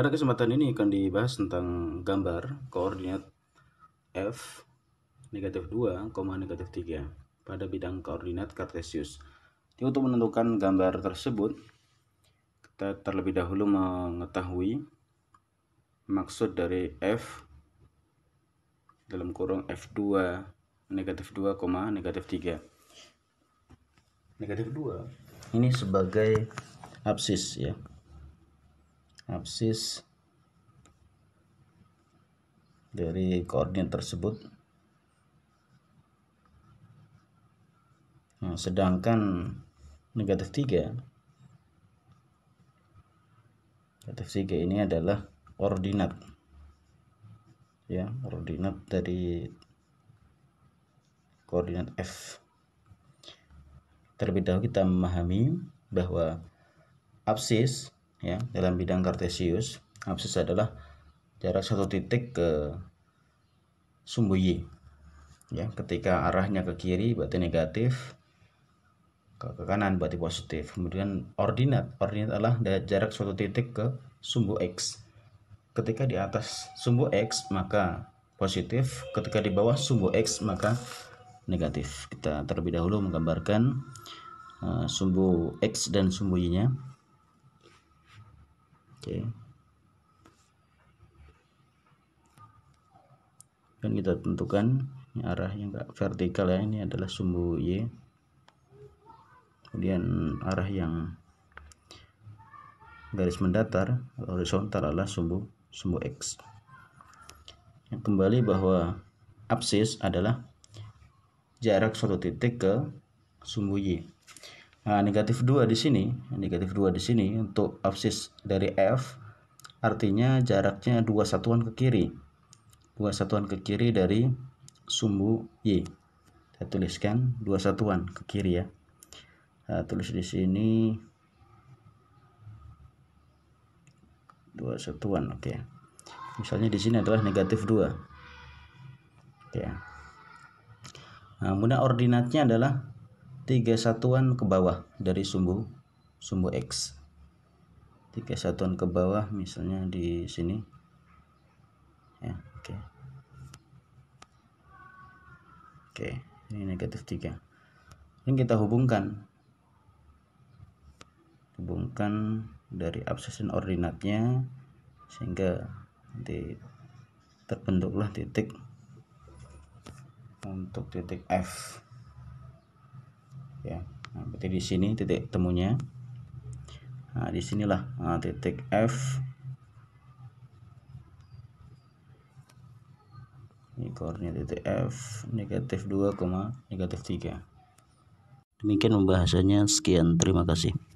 Pada kesempatan ini akan dibahas tentang gambar koordinat F negatif 2, negatif 3 pada bidang koordinat kartesius. Jadi untuk menentukan gambar tersebut, kita terlebih dahulu mengetahui maksud dari F dalam kurung F2 negatif 2, negatif 3. Negatif 2 ini sebagai absis ya absis dari koordinat tersebut nah, sedangkan negatif 3 negatif 3 ini adalah ordinat ya ordinat dari koordinat F terlebih dahulu kita memahami bahwa absis ya dalam bidang kartesius absis adalah jarak satu titik ke sumbu y ya ketika arahnya ke kiri berarti negatif ke, kanan berarti positif kemudian ordinat ordinat adalah jarak suatu titik ke sumbu x ketika di atas sumbu x maka positif ketika di bawah sumbu x maka negatif kita terlebih dahulu menggambarkan uh, sumbu x dan sumbu y nya Oke. Okay. Dan kita tentukan ini arah yang enggak vertikal ya, ini adalah sumbu Y. Kemudian arah yang garis mendatar horizontal adalah sumbu sumbu X. Yang kembali bahwa absis adalah jarak suatu titik ke sumbu Y. Nah, negatif 2 di sini, negatif 2 di sini untuk absis dari F artinya jaraknya dua satuan ke kiri. Dua satuan ke kiri dari sumbu Y. Saya tuliskan dua satuan ke kiri ya. Nah, tulis di sini dua satuan, oke. Okay. Misalnya di sini adalah negatif 2. Oke. Okay. Nah, kemudian ordinatnya adalah tiga satuan ke bawah dari sumbu sumbu X tiga satuan ke bawah misalnya di sini ya oke okay. oke okay, ini negatif tiga ini kita hubungkan hubungkan dari abses dan ordinatnya sehingga nanti terbentuklah titik untuk titik F ya nah, berarti di sini titik temunya nah disinilah nah, eh, titik F ini koordinat titik F negatif 2, negatif 3 demikian pembahasannya sekian terima kasih